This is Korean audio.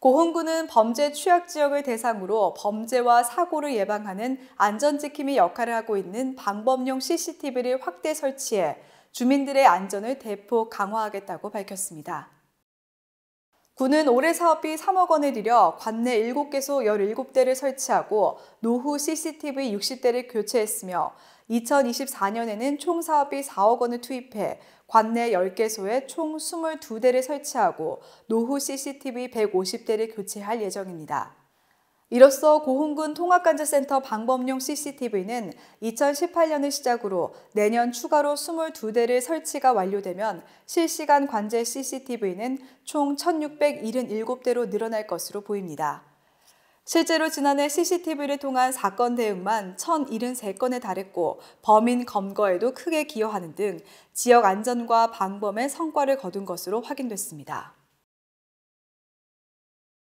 고흥군은 범죄 취약 지역을 대상으로 범죄와 사고를 예방하는 안전지킴이 역할을 하고 있는 방범용 CCTV를 확대 설치해 주민들의 안전을 대폭 강화하겠다고 밝혔습니다. 군은 올해 사업비 3억 원을 들여 관내 7개소 17대를 설치하고 노후 CCTV 60대를 교체했으며 2024년에는 총 사업비 4억 원을 투입해 관내 10개소에 총 22대를 설치하고 노후 CCTV 150대를 교체할 예정입니다. 이로써 고흥군 통합관제센터 방범용 CCTV는 2018년을 시작으로 내년 추가로 22대를 설치가 완료되면 실시간 관제 CCTV는 총 1,677대로 늘어날 것으로 보입니다. 실제로 지난해 CCTV를 통한 사건 대응만 1,073건에 달했고 범인 검거에도 크게 기여하는 등 지역 안전과 방범의 성과를 거둔 것으로 확인됐습니다.